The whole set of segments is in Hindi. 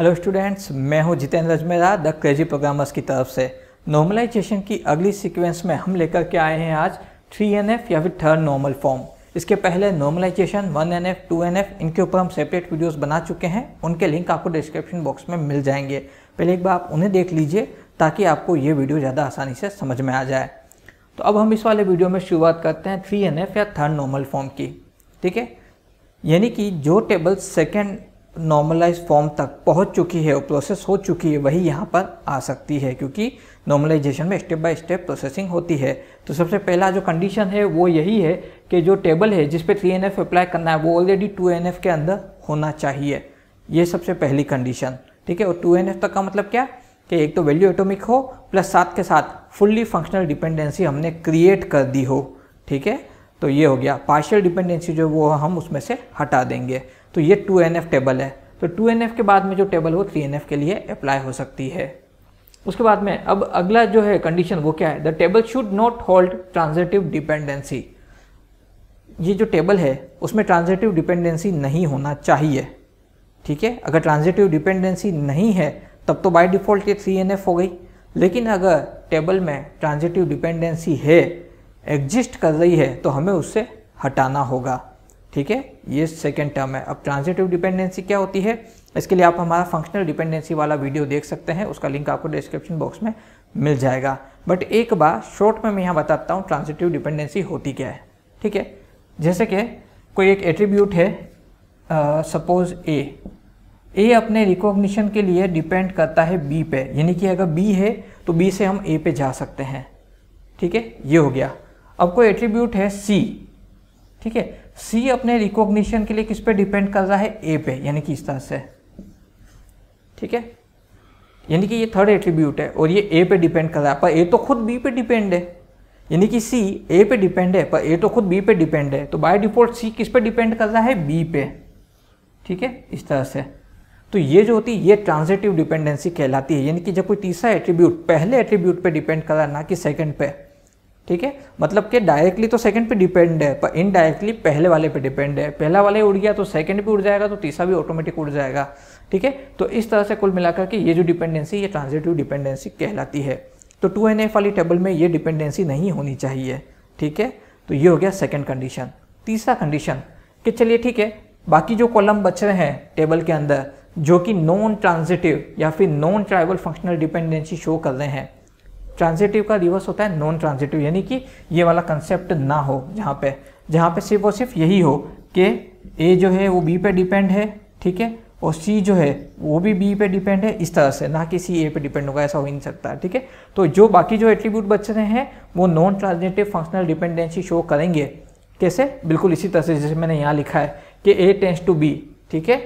हेलो स्टूडेंट्स मैं हूं Jitendra Ajmera the crazy programmers की तरफ से नॉर्मलाइजेशन की अगली सीक्वेंस में हम लेकर के आए हैं आज थ्री एन एफ या फिर थर्ड नॉर्मल फॉर्म इसके पहले normalization one N F two N F इनके ऊपर हम सेपरेट वीडियोस बना चुके हैं उनके लिंक आपको डिस्क्रिप्शन बॉक्स में मिल जाएंगे पहले एक बार आप उन्हें देख लीजिए ताकि आपको ये वीडियो ज़्यादा आसानी से समझ में आ जाए तो अब हम इस वाले वीडियो में शुरुआत करते हैं थ्री एन एफ या थर्ड नॉर्मल फॉर्म की ठीक है यानी कि जो टेबल सेकेंड नॉर्मलाइज फॉर्म तक पहुंच चुकी है प्रोसेस हो चुकी है वही यहाँ पर आ सकती है क्योंकि नॉर्मलाइजेशन में स्टेप बाय स्टेप प्रोसेसिंग होती है तो सबसे पहला जो कंडीशन है वो यही है कि जो टेबल है जिसपे थ्री एन अप्लाई करना है वो ऑलरेडी टू एन के अंदर होना चाहिए ये सबसे पहली कंडीशन ठीक है और टू एन तक का मतलब क्या कि एक तो वैल्यू एटोमिक हो प्लस साथ के साथ फुल्ली फंक्शनल डिपेंडेंसी हमने क्रिएट कर दी हो ठीक है तो ये हो गया पार्शियल डिपेंडेंसी जो वो हम उसमें से हटा देंगे तो ये टू एन टेबल है तो टू एन के बाद में जो टेबल हो थ्री एन के लिए अप्लाई हो सकती है उसके बाद में अब अगला जो है कंडीशन वो क्या है the table should not hold transitive dependency ये जो टेबल है उसमें ट्रांजेटिव डिपेंडेंसी नहीं होना चाहिए ठीक है अगर ट्रांजेटिव डिपेंडेंसी नहीं है तब तो बाई डिफ़ॉल्ट ये थ्री एन हो गई लेकिन अगर टेबल में ट्रांजेटिव डिपेंडेंसी है एग्जिस्ट कर रही है तो हमें उससे हटाना होगा ठीक है ये सेकेंड टर्म है अब ट्रांजिटिव डिपेंडेंसी क्या होती है इसके लिए आप हमारा फंक्शनल डिपेंडेंसी वाला वीडियो देख सकते हैं उसका लिंक आपको डिस्क्रिप्शन बॉक्स में मिल जाएगा बट एक बार शॉर्ट में मैं यहाँ बताता हूँ ट्रांजिटिव डिपेंडेंसी होती क्या है ठीक है जैसे कि कोई एक एट्रीब्यूट है सपोज ए ए अपने रिकॉग्निशन के लिए डिपेंड करता है बी पे यानी कि अगर बी है तो बी से हम ए पे जा सकते हैं ठीक है ये हो गया अब कोई एट्रीब्यूट है सी ठीक है सी अपने रिकॉग्निशन के लिए किस पे डिपेंड कर रहा है ए पे यानी कि इस तरह से ठीक है यानी कि ये थर्ड एट्रीब्यूट है और ये ए पे डिपेंड कर रहा है पर ए तो खुद बी पे डिपेंड है यानी कि सी ए पे डिपेंड है पर ए तो खुद बी पे डिपेंड है तो बाय डिफॉल्ट सी किस पे डिपेंड कर रहा है बी पे ठीक है इस तरह से तो ये जो होती है ये ट्रांजेटिव डिपेंडेंसी कहलाती है यानी कि जब कोई तीसरा एट्रीब्यूट पहले एट्रीब्यूट पे डिपेंड कर रहा है ना कि सेकंड पे ठीक है मतलब कि डायरेक्टली तो सेकंड पे डिपेंड है पर इनडायरेक्टली पहले वाले पे डिपेंड है पहला वाले उड़ गया तो सेकंड भी उड़ जाएगा तो तीसरा भी ऑटोमेटिक उड़ जाएगा ठीक है तो इस तरह से कुल मिलाकर के ये जो डिपेंडेंसी ये ट्रांजिटिव डिपेंडेंसी कहलाती है तो टू एन एफ वाली टेबल में ये डिपेंडेंसी नहीं होनी चाहिए ठीक है तो ये हो गया सेकेंड कंडीशन तीसरा कंडीशन कि चलिए ठीक है बाकी जो कॉलम बच रहे हैं टेबल के अंदर जो कि नॉन ट्रांजिटिव या फिर non trivial functional dependency show कर रहे हैं ट्रांजिटिव का रिवर्स होता है नॉन ट्रांजिटिव यानी कि ये वाला कंसेप्ट ना हो जहाँ पे जहाँ पे सिर्फ और सिर्फ यही हो कि ए जो है वो बी पे डिपेंड है ठीक है और सी जो है वो भी बी पे डिपेंड है इस तरह से ना कि सी ए पे डिपेंड होगा ऐसा हो ही नहीं सकता ठीक है तो जो बाकी जो एट्रीब्यूट बच रहे हैं वो non transitive functional dependency show करेंगे कैसे बिल्कुल इसी तरह से जैसे मैंने यहाँ लिखा है कि ए टेंस टू बी ठीक है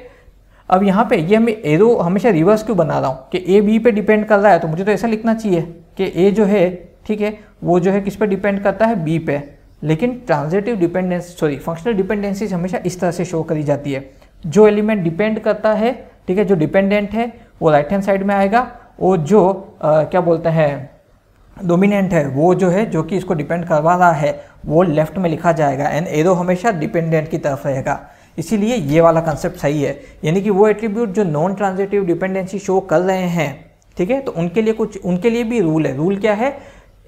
अब यहाँ पे ये मैं एरो हमेशा रिवर्स क्यों बना रहा हूँ कि ए बी पे डिपेंड कर रहा है तो मुझे तो ऐसा लिखना चाहिए कि ए जो है ठीक है वो जो है किस पर डिपेंड करता है बी पे लेकिन transitive dependence sorry functional dependencies हमेशा इस तरह से शो करी जाती है जो एलिमेंट डिपेंड करता है ठीक है जो डिपेंडेंट है वो राइट हैंड साइड में आएगा और जो आ, क्या बोलते हैं डोमिनेंट है वो जो है जो कि इसको डिपेंड करवा रहा है वो लेफ्ट में लिखा जाएगा एंड एरो हमेशा डिपेंडेंट की तरफ रहेगा इसीलिए ये वाला कंसेप्ट सही है यानी कि वो एट्रीब्यूट जो नॉन ट्रांजेटिव डिपेंडेंसी शो कर रहे हैं ठीक है तो उनके लिए कुछ उनके लिए भी रूल है रूल क्या है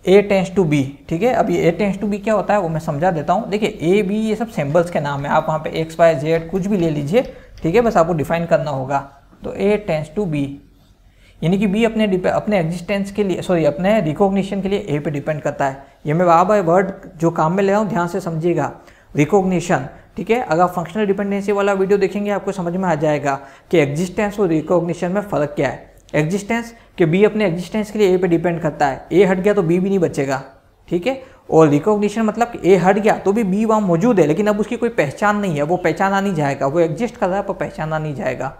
ए टेंस टू बी ठीक है अब ये ए टेंस टू बी क्या होता है वो मैं समझा देता हूँ देखिए ए बी ये सब सिंबल्स के नाम है आप वहाँ पे एक्स वाई जेड कुछ भी ले लीजिए ठीक है बस आपको डिफाइन करना होगा तो ए टेंस टू बी यानी कि बी अपने अपने एग्जिस्टेंस के लिए सॉरी अपने रिकोगनीशन के लिए ए पे डिपेंड करता है ये मैं वाह बाय वर्ड जो काम में ले रहा हूँ ध्यान से समझिएगा रिकोगनीशन ठीक है अगर फंक्शनल डिपेंडेंसी वाला वीडियो देखेंगे आपको समझ में आ जाएगा कि एग्जिस्टेंस और रिकोगनीशन में फ़र्क क्या है एग्जिस्टेंस कि बी अपने एग्जिस्टेंस के लिए ए पे डिपेंड करता है ए हट गया तो बी भी नहीं बचेगा ठीक है और रिकॉग्निशन मतलब कि ए हट गया तो भी बी वहाँ मौजूद है लेकिन अब उसकी कोई पहचान नहीं है वो पहचाना नहीं जाएगा वो एग्जिस्ट कर रहा है पर पहचाना नहीं जाएगा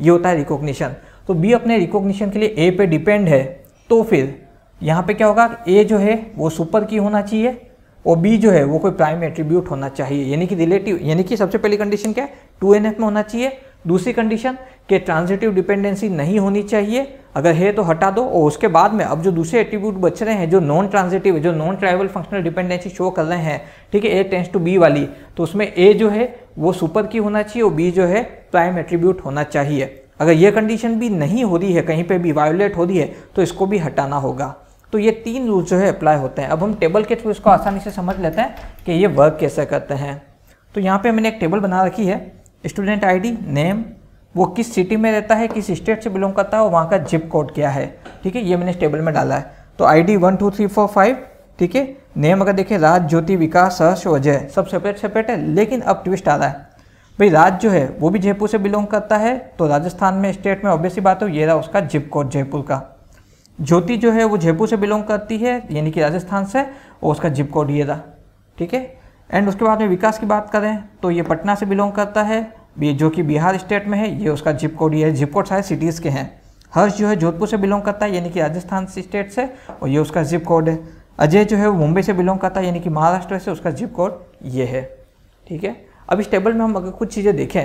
ये होता है रिकॉग्निशन तो बी अपने रिकॉग्निशन के लिए ए पे डिपेंड है तो फिर यहाँ पे क्या होगा ए जो है वो सुपर की होना चाहिए और बी जो है वो कोई प्राइम एट्रीब्यूट होना चाहिए यानी कि रिलेटिव यानी कि सबसे पहली कंडीशन क्या है टू एन एफ में होना चाहिए दूसरी कंडीशन कि ट्रांजिटिव डिपेंडेंसी नहीं होनी चाहिए अगर है तो हटा दो और उसके बाद में अब जो दूसरे एट्रीब्यूट बच रहे हैं जो नॉन ट्रांजिटिव जो non trivial functional dependency show कर रहे हैं ठीक है ए टेंस टू बी वाली तो उसमें ए जो है वो सुपर की होना चाहिए और बी जो है प्राइम एट्रीब्यूट होना चाहिए अगर ये कंडीशन भी नहीं हो रही है कहीं पे भी वायोलेट हो रही है तो इसको भी हटाना होगा तो ये तीन रूल जो है अप्लाई होते हैं अब हम टेबल के थ्रू इसको आसानी से समझ लेते हैं कि ये वर्क कैसे करते हैं तो यहाँ पे मैंने एक टेबल बना रखी है स्टूडेंट आईडी नेम वो किस सिटी में रहता है किस स्टेट से बिलोंग करता है और वहाँ का जिप कोड क्या है ठीक है ये मैंने टेबल में डाला है तो I D one two three four five ठीक है नेम अगर देखें राज ज्योति विकास सहर्ष अजय सब सेपरेट सेपरेट है लेकिन अब ट्विस्ट आ रहा है भाई राज जो है वो भी जयपुर से बिलोंग करता है तो राजस्थान में स्टेट में ऑब्वियसली बात हो ये रहा उसका जिप कोड जयपुर का ज्योति जो है वो जयपुर से बिलोंग करती है यानी कि राजस्थान से और उसका जिप कोड ये रहा ठीक है एंड उसके बाद में विकास की बात करें तो ये पटना से बिलोंग करता है जो कि बिहार स्टेट में है ये उसका जिप कोड ये है जिप कोड सारे सिटीज़ के हैं हर्ष जो है जोधपुर से बिलोंग करता है यानी कि राजस्थान स्टेट से और ये उसका जिप कोड है अजय जो है वो मुंबई से बिलोंग करता है यानी कि महाराष्ट्र से उसका जिप कोड ये है ठीक है अब इस टेबल में हम अगर कुछ चीज़ें देखें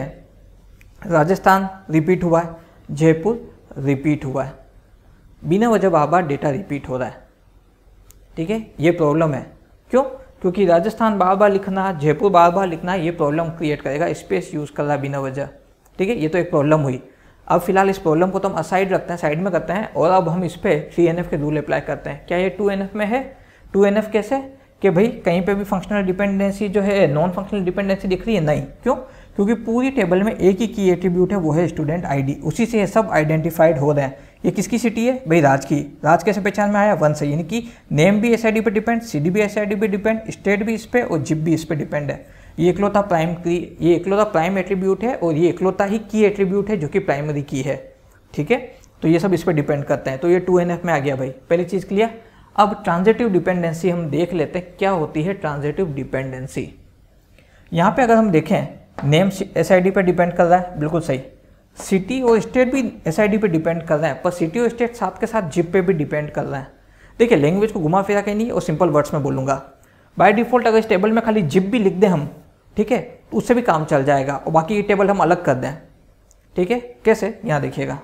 राजस्थान रिपीट हुआ है जयपुर रिपीट हुआ है बिना वजह बार बार डेटा रिपीट हो रहा है ठीक है ये प्रॉब्लम है क्यों क्योंकि राजस्थान बार बार लिखना जयपुर बार बार लिखना ये प्रॉब्लम क्रिएट करेगा स्पेस यूज़ कर रहा बिना वजह ठीक है ये तो एक प्रॉब्लम हुई अब फिलहाल इस प्रॉब्लम को तो हम असाइड रखते हैं साइड में करते हैं और अब हम इस पर थ्री एन के रूल अप्लाई करते हैं क्या ये टू एन में है टू एन कैसे कि भाई कहीं पे भी फंक्शनल डिपेंडेंसी जो है नॉन फंक्शनल डिपेंडेंसी दिख रही है नहीं क्यों क्योंकि पूरी टेबल में एक ही की एट्रीब्यूट है वो है स्टूडेंट आईडी उसी से सब आइडेंटिफाइड हो रहे हैं ये किसकी सिटी है भाई राज की राज कैसे पहचान में आया वन से यानी कि नेम भी एस आई डी पर डिपेंड सिटी भी एस आई डी पर डिपेंड स्टेट भी इस पर और जिप भी इस पर डिपेंड है ये इकलौता प्राइम की ये इकलौता प्राइम एट्रीब्यूट है और ये इकलौता ही की एट्रीब्यूट है जो कि प्राइमरी की है ठीक है तो ये सब इस पर डिपेंड करते हैं तो ये टू एन एफ में आ गया भाई पहली चीज़ क्लियर अब ट्रांजेटिव डिपेंडेंसी हम देख लेते हैं क्या होती है ट्रांजेटिव डिपेंडेंसी यहाँ पे अगर हम देखें नेम एस आई डी पर डिपेंड कर रहा है बिल्कुल सही सिटी और स्टेट भी एस आई डी पर डिपेंड कर रहा है पर सिटी और स्टेट साथ के साथ जिप पे भी डिपेंड कर रहा है देखिए लैंग्वेज को घुमा फिरा के नहीं और सिंपल वर्ड्स में बोलूँगा बाय डिफ़ॉल्ट अगर इस टेबल में खाली जिप भी लिख दें हम ठीक है तो उससे भी काम चल जाएगा और बाकी ये टेबल हम अलग कर दें ठीक है कैसे यहाँ देखिएगा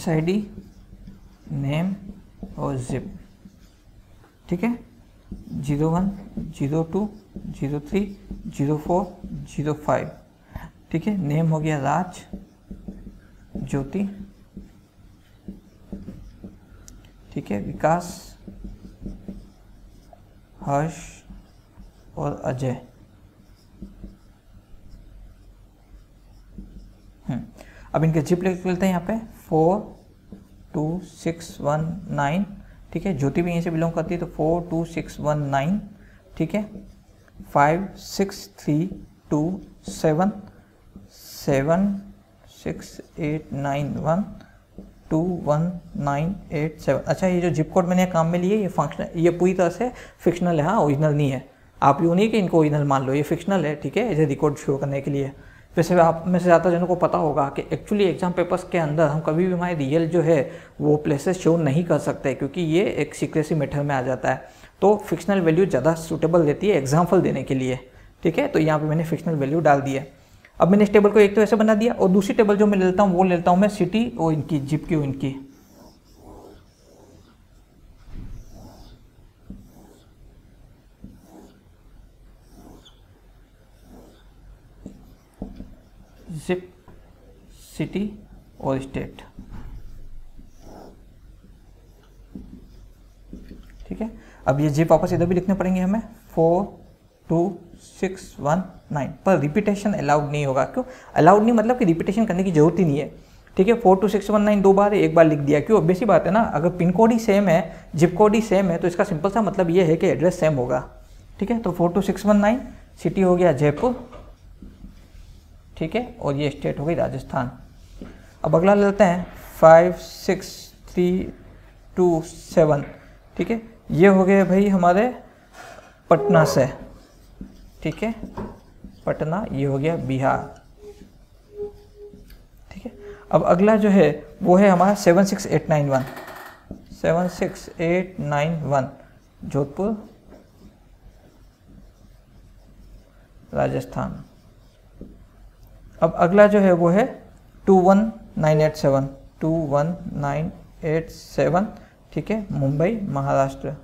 एस आई डी नेम और जिप ठीक है zero one zero two zero three zero four zero five ठीक है नेम हो गया राज ज्योति ठीक है विकास हर्ष और अजय हम्म। अब इनके जिप लिख लेते हैं यहाँ पे four two six one nine ठीक है ज्योति भी यहीं से बिलोंग करती है तो four two six one nine ठीक है five six three two seven seven six eight nine one two one nine eight seven अच्छा ये जो जिप कोड मैंने काम में लिए ये फंक्शन ये पूरी तरह से फिक्शनल है हाँ ओरिजिनल नहीं है आप यूँ नहीं कि इनको ओरिजिनल मान लो ये फिक्शनल है ठीक है इसे रिकॉर्ड शो करने के लिए वैसे आप में से ज़्यादा जनों को पता होगा कि एक्चुअली एग्ज़ाम पेपर्स के अंदर हम कभी भी हमारे रियल जो है वो प्लेसेस शो नहीं कर सकते क्योंकि ये एक सीक्रेसी मेथड में आ जाता है तो फिक्शनल वैल्यू ज़्यादा सूटेबल देती है एग्जाम्पल देने के लिए ठीक है तो यहाँ पर मैंने फिक्शनल वैल्यू डाल दिया अब मैंने इस टेबल को एक तो ऐसे बना दिया और दूसरी टेबल जो मैं लेता हूँ वो लेता हूँ मैं सिटी और इनकी जिप की इनकी जिप सिटी और स्टेट ठीक है अब ये जिप वापस इधर भी लिखने पड़ेंगे हमें four two six one nine पर रिपीटेशन अलाउड नहीं होगा क्यों अलाउड नहीं मतलब कि रिपीटेशन करने की जरूरत ही नहीं है ठीक है four two six one nine दो बार एक बार लिख दिया क्यों बेसी बात है ना अगर पिन कोड ही सेम है जिप कोड ही सेम है तो इसका सिंपल सा मतलब ये है कि एड्रेस सेम होगा ठीक है तो four two six one nine city हो गया जयपुर ठीक है और ये स्टेट हो गई राजस्थान अब अगला ले लेते हैं five six three two seven ठीक है ये हो गए भाई हमारे पटना से ठीक है पटना ये हो गया बिहार ठीक है अब अगला जो है वो है हमारा seven six eight nine one seven six eight nine one Jodhpur Rajasthan अब अगला जो है वो है two one nine eight seven two one nine eight seven ठीक है मुंबई महाराष्ट्र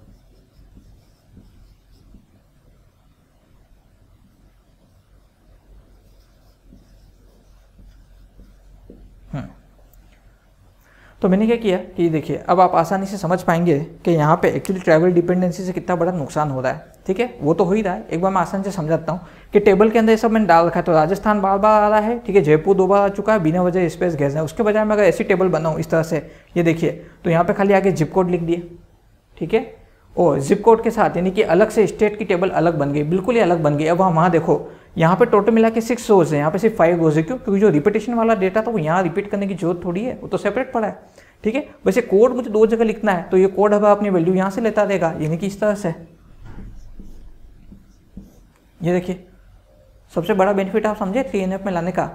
तो मैंने क्या किया कि देखिए अब आप आसानी से समझ पाएंगे कि यहाँ पे एक्चुअली ट्रैवल डिपेंडेंसी से कितना बड़ा नुकसान हो रहा है ठीक है वो तो हो ही रहा है एक बार मैं आसान से समझाता हूँ कि टेबल के अंदर ये सब मैंने डाल रखा है तो राजस्थान बार बार आ रहा है ठीक है जयपुर दो बार आ चुका है बिना वजह स्पेस गैस है उसके बजाय मैं अगर ऐसी टेबल बनाऊँ इस तरह से ये देखिए तो यहाँ पर खाली आगे जिप कोड लिख दिए ठीक है और जिप कोड के साथ यानी कि अलग से स्टेट की टेबल अलग बन गई बिल्कुल ही अलग बन गई अब हम वहाँ देखो यहाँ पे टोटल मिला के सिक्स रोज है यहाँ पे सिर्फ फाइव रोज है क्यों क्योंकि जो रिपीटेशन वाला डेटा था वो यहाँ रिपीट करने की जरूरत थोड़ी है वो तो सेपरेट पड़ा है ठीक है वैसे कोड मुझे दो जगह लिखना है तो ये कोड अब अपनी वैल्यू यहाँ से लेता रहेगा यानी कि इस तरह से ये देखिए सबसे बड़ा बेनिफिट आप समझे थ्री एन में लाने का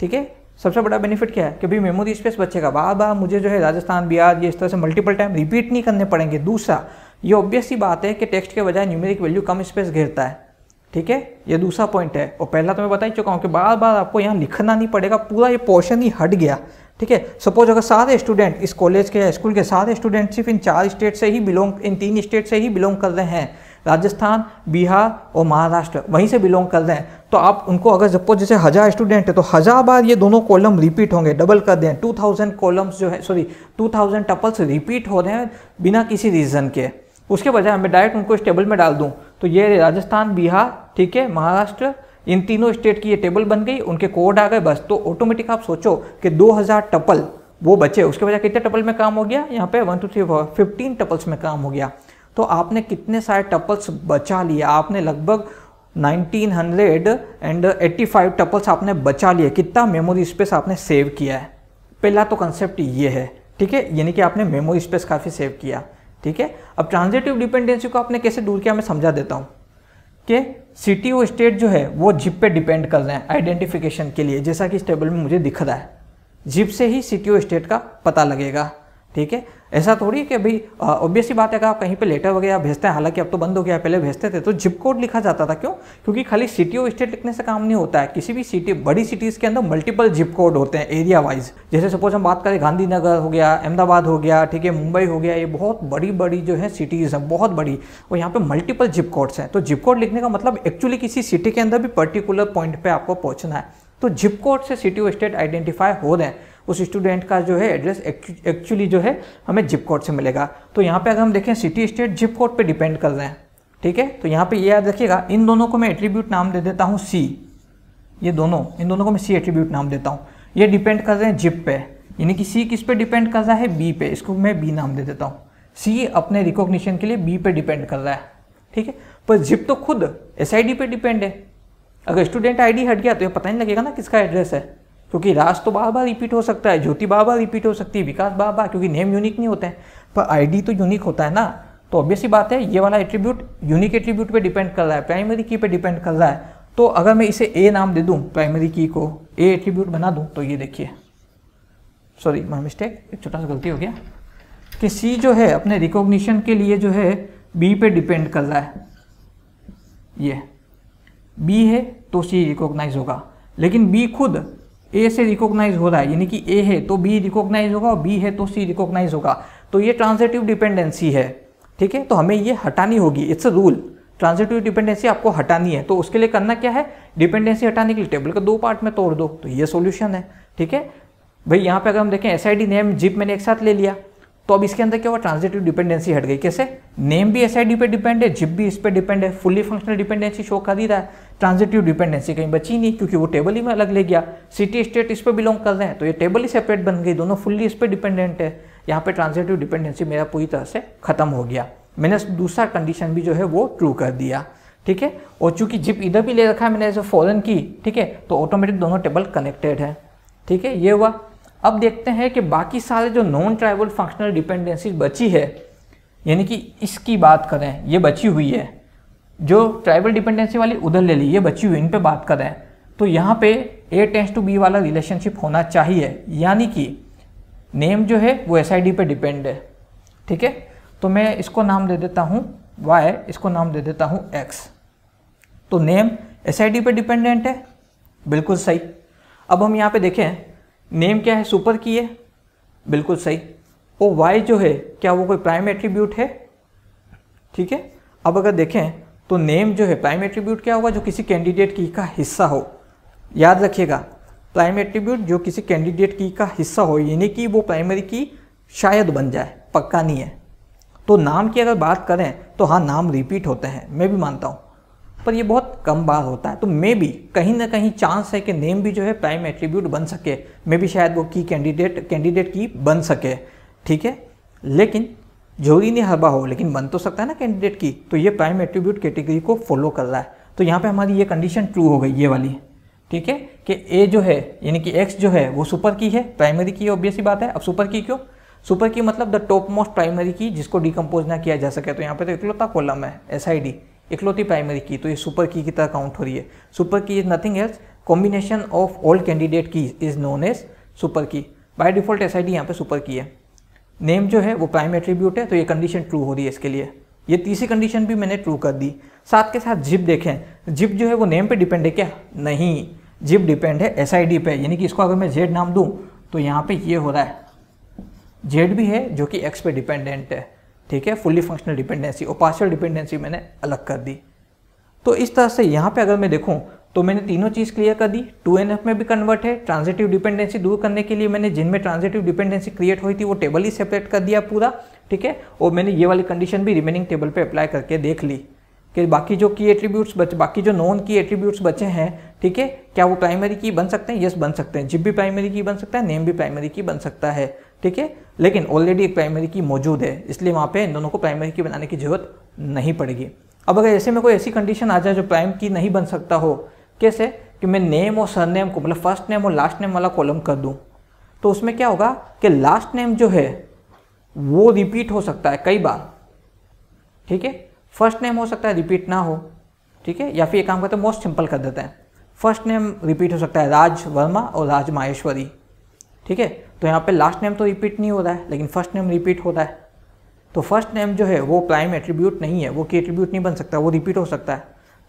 ठीक है सबसे बड़ा बेनिफिट क्या है कि भाई मेमोरी स्पेस बचेगा बार बार मुझे जो है राजस्थान बिहार ये इस तरह से मल्टीपल टाइम रिपीट नहीं करने पड़ेंगे दूसरा ये ऑब्वियस ही बात है कि टेक्स्ट के बजाय न्यूमेरिक वैल्यू कम स्पेस घेरता है ठीक है ये दूसरा पॉइंट है और पहला तो मैं बता ही चुका हूँ कि बार बार आपको यहाँ लिखना नहीं पड़ेगा पूरा ये पोर्शन ही हट गया ठीक है सपोज अगर सारे स्टूडेंट इस कॉलेज के या स्कूल के सारे स्टूडेंट सिर्फ इन चार स्टेट से ही बिलोंग इन तीन स्टेट से ही बिलोंग कर रहे हैं राजस्थान बिहार और महाराष्ट्र वहीं से बिलोंग कर रहे हैं तो आप उनको अगर सपोज जैसे हज़ार स्टूडेंट है तो हज़ार बार ये दोनों कॉलम रिपीट होंगे डबल कर दें टू थाउजेंड कॉलम्स जो है sorry two thousand tuples repeat हो रहे हैं बिना किसी रीज़न के उसके बजाय मैं डायरेक्ट उनको इस टेबल में डाल दूँ तो ये राजस्थान बिहार ठीक है महाराष्ट्र इन तीनों स्टेट की ये टेबल बन गई उनके कोड आ गए बस तो ऑटोमेटिक आप सोचो कि 2000 टपल वो बचे उसके बजाय कितने टपल में काम हो गया यहाँ पे one two three four fifteen tuples में काम हो गया तो आपने कितने सारे टपल्स बचा लिया आपने लगभग 1900 एंड 85 टपल्स आपने बचा लिए कितना मेमोरी स्पेस आपने सेव किया है पहला तो कंसेप्ट ये है ठीक है यानी कि आपने मेमोरी स्पेस काफ़ी सेव किया ठीक है अब ट्रांजिटिव डिपेंडेंसी को आपने कैसे दूर किया मैं समझा देता हूँ कि सिटी और स्टेट जो है वो जिप पे डिपेंड कर रहे हैं आइडेंटिफिकेशन के लिए जैसा कि इस टेबल में मुझे दिख रहा है जिप से ही सिटी और स्टेट का पता लगेगा ठीक है ऐसा थोड़ी कि भाई ऑब्वियसली बात है कि आप कहीं पे लेटर वगैरह भेजते हैं हालांकि अब तो बंद हो गया पहले भेजते थे तो जिप कोड लिखा जाता था क्यों क्योंकि खाली सिटी और स्टेट लिखने से काम नहीं होता है किसी भी सिटी बड़ी सिटीज़ के अंदर मल्टीपल जिप कोड होते हैं एरिया वाइज जैसे सपोज हम बात करें गांधीनगर हो गया अहमदाबाद हो गया ठीक है मुंबई हो गया ये बहुत बड़ी बड़ी जो है सिटीज़ हैं बहुत बड़ी और यहाँ पर मल्टीपल जिप कोड्स हैं तो जिप कोड लिखने का मतलब एक्चुअली किसी सिटी के अंदर भी पर्टिकुलर पॉइंट पर आपको पहुँचना है तो जिप कोड से सिटी और स्टेट आइडेंटिफाई हो रहे हैं उस स्टूडेंट का जो है एड्रेस एक्चुअली जो है हमें जिप कोड से मिलेगा तो यहाँ पे अगर हम देखें सिटी स्टेट जिप कोड पे डिपेंड कर रहे हैं ठीक है तो यहाँ पे ये याद रखिएगा इन दोनों को मैं एट्रीब्यूट नाम दे देता हूँ सी ये दोनों इन दोनों को मैं सी एट्रीब्यूट नाम देता हूँ ये डिपेंड कर रहे हैं जिप पे यानी कि सी किस पे डिपेंड कर रहा है बी पे इसको मैं बी नाम दे देता हूँ सी अपने रिकोगनीशन के लिए बी पे डिपेंड कर रहा है ठीक है पर जिप तो खुद एस पे डिपेंड है अगर स्टूडेंट आईडी हट गया तो ये पता नहीं लगेगा ना किसका एड्रेस है क्योंकि राज तो बार बार रिपीट हो सकता है ज्योति बार बार रिपीट हो सकती है विकास बार बार क्योंकि नेम यूनिक नहीं होता है पर आईडी तो यूनिक होता है ना तो ऑब्वियसली बात है ये वाला एट्रीब्यूट यूनिक एट्रीब्यूट पे डिपेंड कर रहा है प्राइमरी की पे डिपेंड कर रहा है तो अगर मैं इसे ए नाम दे दूँ प्राइमरी की को ए एट्रीब्यूट बना दूँ तो ये देखिए सॉरी माई मिस्टेक एक छोटा सा गलती हो गया कि सी जो है अपने रिकॉग्निशन के लिए जो है बी पे डिपेंड कर रहा है ये बी है तो सी रिकॉग्नाइज होगा लेकिन बी खुद ए से रिकॉग्नाइज हो रहा है यानी कि ए है तो बी रिकॉग्नाइज होगा और बी है तो सी रिकॉग्नाइज होगा तो ये ट्रांजेटिव डिपेंडेंसी है ठीक है तो हमें ये हटानी होगी it's a rule transitive dependency आपको हटानी है तो उसके लिए करना क्या है डिपेंडेंसी हटाने के लिए टेबल का दो पार्ट में तोड़ दो तो ये सोल्यूशन है ठीक है भाई यहाँ पे अगर हम देखें S I D name zip मैंने एक साथ ले लिया तो अब इसके अंदर क्या हुआ ट्रांजिटिव डिपेंडेंसी हट गई कैसे नेम भी एस पे डिपेंड है जिप भी इस पर डिपेंड है फुली फंक्शनल डिपेंडेंसी शो कर ही रहा है ट्रांजिटिव डिपेंडेंसी कहीं बची नहीं क्योंकि वो टेबल ही में अलग ले गया सिटी स्टेट इस पर बिलोंग कर रहे हैं तो ये टेबल ही सेपरेट बन गई दोनों फुल्ली इस पर डिपेंडेंट है यहाँ पे ट्रांजिटिव डिपेंडेंसी मेरा पूरी तरह से खत्म हो गया मैंने दूसरा कंडीशन भी जो है वो ट्रू कर दिया ठीक है और चूंकि जिप इधर भी ले रखा है मैंने एज ए फॉरन की ठीक है तो ऑटोमेटिक दोनों टेबल कनेक्टेड है ठीक है ये हुआ अब देखते हैं कि बाकी सारे जो नॉन ट्राइबल फंक्शनल डिपेंडेंसीज बची है यानी कि इसकी बात करें ये बची हुई है जो ट्राइबल डिपेंडेंसी वाली उधर ले ली ये बची हुई इन पर बात करें तो यहाँ पे ए टेंस टू बी वाला रिलेशनशिप होना चाहिए यानी कि नेम जो है वो एस आई डी पर डिपेंड है ठीक है तो मैं इसको नाम दे देता हूँ वाई इसको नाम दे देता हूँ एक्स तो नेम एस आई डी पर डिपेंडेंट है बिल्कुल सही अब हम यहाँ पे देखें नेम क्या है सुपर की है बिल्कुल सही ओ वाई जो है क्या वो कोई प्राइम एट्रीब्यूट है ठीक है अब अगर देखें तो नेम जो है प्राइम एट्रीब्यूट क्या होगा जो किसी कैंडिडेट की का हिस्सा हो याद रखिएगा प्राइम एट्रीब्यूट जो किसी कैंडिडेट की का हिस्सा हो यानी कि वो प्राइमरी की शायद बन जाए पक्का नहीं है तो नाम की अगर बात करें तो हाँ नाम रिपीट होते हैं मैं भी मानता हूँ पर ये बहुत कम बार होता है तो मे बी कहीं ना कहीं चांस है कि नेम भी जो है प्राइम एट्रीब्यूट बन सके मे बी शायद वो की कैंडिडेट कैंडिडेट की बन सके ठीक है लेकिन जरूरी नहीं हर हो लेकिन बन तो सकता है ना कैंडिडेट की तो ये प्राइम एट्रीब्यूट कैटेगरी को फॉलो कर रहा है तो यहाँ पे हमारी ये कंडीशन ट्रू हो गई ये वाली ठीक है कि ए जो है यानी कि एक्स जो है वो सुपर की है प्राइमरी की ऑब्वियस ही बात है अब सुपर की क्यों सुपर की मतलब द टॉप मोस्ट प्राइमरी की जिसको डिकम्पोज ना किया जा सके तो यहाँ पे तो इकलौता कॉलम है एस आई डी इकलौती प्राइमरी की तो ये सुपर की की तरह काउंट हो रही है super key is nothing else combination of all candidate key is known as super key by default S I D यहाँ पे सुपर की है नेम जो है वो प्राइम एट्रीब्यूट है तो ये कंडीशन ट्रू हो रही है इसके लिए ये तीसरी कंडीशन भी मैंने ट्रू कर दी साथ के साथ जिप देखें जिप जो है वो नेम पे डिपेंड है क्या नहीं जिप डिपेंड है एस पे यानी कि इसको अगर मैं जेड नाम दूँ तो यहाँ पे ये हो रहा है जेड भी है जो कि एक्स पे डिपेंडेंट है ठीक है फुल्ली फंक्शनल डिपेंडेंसी और पार्शियल डिपेंडेंसी मैंने अलग कर दी तो इस तरह से यहाँ पे अगर मैं देखूँ तो मैंने तीनों चीज़ क्लियर कर दी टू एन एफ में भी कन्वर्ट है ट्रांजिटिव डिपेंडेंसी दूर करने के लिए मैंने जिनमें ट्रांजिटिव डिपेंडेंसी क्रिएट हुई थी वो टेबल ही सेपरेट कर दिया पूरा ठीक है और मैंने ये वाली कंडीशन भी रिमेनिंग टेबल पे अप्लाई करके देख ली कि बाकी जो की एट्रीब्यूट्स बचे बाकी जो नॉन की एट्रीब्यूट्स बचे हैं ठीक है क्या वो प्राइमरी की बन सकते हैं यस बन सकते हैं जिप भी प्राइमरी की बन सकता है नेम भी प्राइमरी की बन सकता है ठीक है लेकिन ऑलरेडी एक प्राइमरी की मौजूद है इसलिए वहाँ पे इन दोनों को प्राइमरी की बनाने की जरूरत नहीं पड़ेगी अब अगर ऐसे में कोई ऐसी कंडीशन आ जाए जो प्राइम की नहीं बन सकता हो कैसे कि मैं नेम और सरनेम को मतलब फर्स्ट नेम और लास्ट नेम वाला कॉलम कर दूँ तो उसमें क्या होगा कि लास्ट नेम जो है वो रिपीट हो सकता है कई बार ठीक है फर्स्ट नेम हो सकता है रिपीट ना हो ठीक है या फिर एक काम करते हैं मोस्ट सिंपल कर देते हैं फर्स्ट नेम रिपीट हो सकता है राज वर्मा और राज माहेश्वरी ठीक है तो यहाँ पे लास्ट नेम तो रिपीट नहीं हो रहा है लेकिन फर्स्ट नेम रिपीट हो रहा है तो फर्स्ट नेम जो है वो प्राइम एट्रीब्यूट नहीं है वो की एट्रीब्यूट नहीं बन सकता वो रिपीट हो सकता है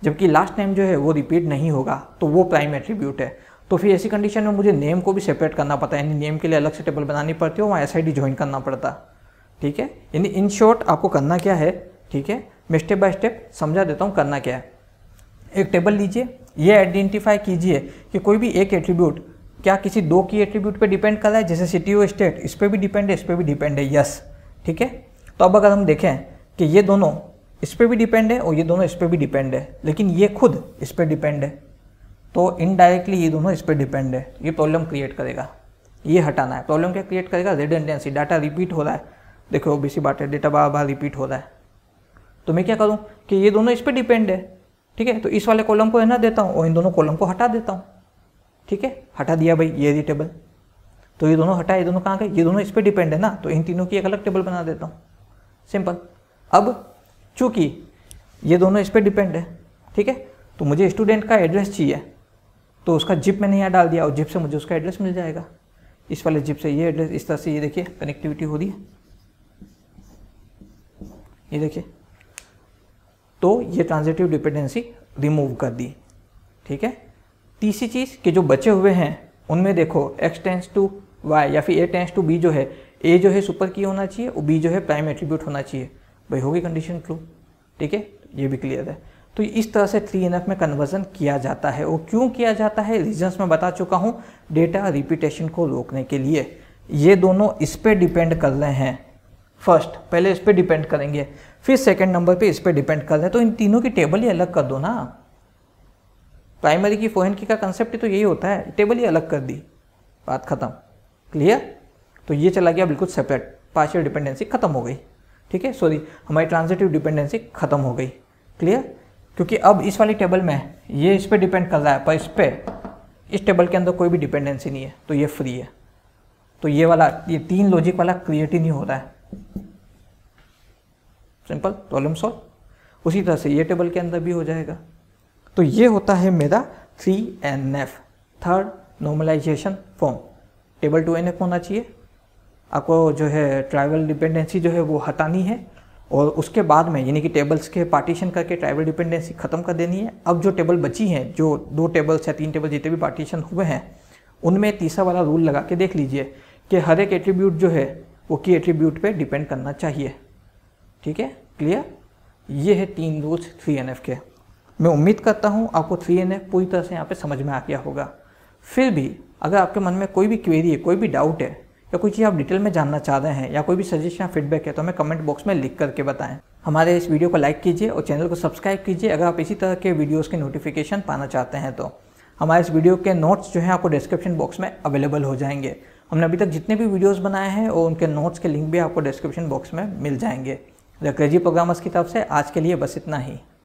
जबकि लास्ट नेम जो है वो रिपीट नहीं होगा तो वो प्राइम एट्रीब्यूट है तो फिर ऐसी कंडीशन में मुझे नेम को भी सेपरेट करना पड़ता है यानी नेम के लिए अलग से टेबल बनानी पड़ती है वहाँ एस आई ज्वाइन करना पड़ता ठीक है यानी इन शॉर्ट आपको करना क्या है ठीक है मैं स्टेप बाय स्टेप समझा देता हूँ करना क्या है एक टेबल लीजिए ये आइडेंटिफाई कीजिए कि कोई भी एक एट्रीब्यूट क्या किसी दो की एट्रीब्यूट पे डिपेंड कर रहा है जैसे सिटी और स्टेट इस पर भी डिपेंड है इस पर भी डिपेंड है यस ठीक है तो अब अगर हम देखें कि ये दोनों इस पर भी डिपेंड है और ये दोनों इस पर भी डिपेंड है लेकिन ये खुद इस पर डिपेंड है तो इनडायरेक्टली ये दोनों इस पर डिपेंड है ये प्रॉब्लम क्रिएट करेगा ये हटाना है प्रॉब्लम क्या क्रिएट करेगा रिडेंडेंसी डाटा रिपीट हो रहा है देखो ओ बी सी डेटा बार बार रिपीट हो रहा है तो मैं क्या करूँ कि ये दोनों इस पर डिपेंड है ठीक है तो इस वाले कॉलम को है ना देता हूँ और इन दोनों कॉलम को हटा देता हूँ ठीक है हटा दिया भाई ये टेबल तो ये दोनों हटाए ये दोनों कहाँ गए ये दोनों इस पर डिपेंड है ना तो इन तीनों की एक अलग टेबल बना देता हूँ सिंपल अब चूँकि ये दोनों इस पर डिपेंड है ठीक है तो मुझे स्टूडेंट का एड्रेस चाहिए तो उसका जिप मैंने यहाँ डाल दिया और जिप से मुझे उसका एड्रेस मिल जाएगा इस वाले जिप से ये एड्रेस इस तरह से ये देखिए कनेक्टिविटी हो रही है ये देखिए तो ये ट्रांजिटिव डिपेंडेंसी रिमूव कर दी ठीक है तीसरी चीज़ कि जो बचे हुए हैं उनमें देखो एक्स टेंस टू वाई या फिर ए टेंस टू बी जो है ए जो है सुपर की होना चाहिए और बी जो है प्राइम एट्रीब्यूट होना चाहिए भाई होगी कंडीशन ट्रू ठीक है ये भी क्लियर है तो इस तरह से थ्री एन में कन्वर्जन किया जाता है और क्यों किया जाता है रीजन्स मैं बता चुका हूँ डेटा रिपीटेशन को रोकने के लिए ये दोनों इस पर डिपेंड कर रहे हैं फर्स्ट पहले इस पर डिपेंड करेंगे फिर सेकेंड नंबर पे इस पर डिपेंड कर रहा है तो इन तीनों की टेबल ही अलग कर दो ना प्राइमरी की फोहन की का कंसेप्ट तो यही होता है टेबल ही अलग कर दी बात ख़त्म क्लियर तो ये चला गया बिल्कुल सेपरेट पार्शियल डिपेंडेंसी खत्म हो गई ठीक है सॉरी हमारी ट्रांजिटिव डिपेंडेंसी खत्म हो गई क्लियर क्योंकि अब इस वाली टेबल में ये इस पर डिपेंड कर रहा है पर इस पर इस टेबल के अंदर कोई भी डिपेंडेंसी नहीं है तो ये फ्री है तो ये वाला ये तीन लॉजिक वाला क्रिएट ही नहीं हो रहा है सिंपल प्रॉब्लम सॉल्व उसी तरह से ये टेबल के अंदर भी हो जाएगा तो ये होता है मेरा three N F third normalization form table two N F होना चाहिए आपको जो है ट्राइवल डिपेंडेंसी जो है वो हटानी है और उसके बाद में यानी कि टेबल्स के पार्टीशन करके ट्राइवल डिपेंडेंसी ख़त्म कर देनी है अब जो टेबल बची हैं जो दो टेबल्स या तीन टेबल जितने भी पार्टीशन हुए हैं उनमें तीसरा वाला रूल लगा के देख लीजिए कि हर एक एट्रीब्यूट जो है वो की एट्रीब्यूट पे डिपेंड करना चाहिए ठीक है क्लियर ये है तीन रूल्स थ्री एन के मैं उम्मीद करता हूँ आपको थ्री एन पूरी तरह से यहाँ पे समझ में आ गया होगा फिर भी अगर आपके मन में कोई भी क्वेरी है कोई भी डाउट है या कोई चीज़ आप डिटेल में जानना चाह रहे हैं या कोई भी सजेशन या फीडबैक है तो हमें कमेंट बॉक्स में लिख करके बताएं हमारे इस वीडियो को लाइक कीजिए और चैनल को सब्सक्राइब कीजिए अगर आप इसी तरह के वीडियोज़ के नोटिफिकेशन पाना चाहते हैं तो हमारे इस वीडियो के नोट्स जो हैं आपको डिस्क्रिप्शन बॉक्स में अवेलेबल हो जाएंगे हमने अभी तक जितने भी वीडियोज़ बनाए हैं और उनके नोट्स के लिंक भी आपको डिस्क्रिप्शन बॉक्स में मिल जाएंगे द प्रोग्रामर्स की तरफ से आज के लिए बस इतना ही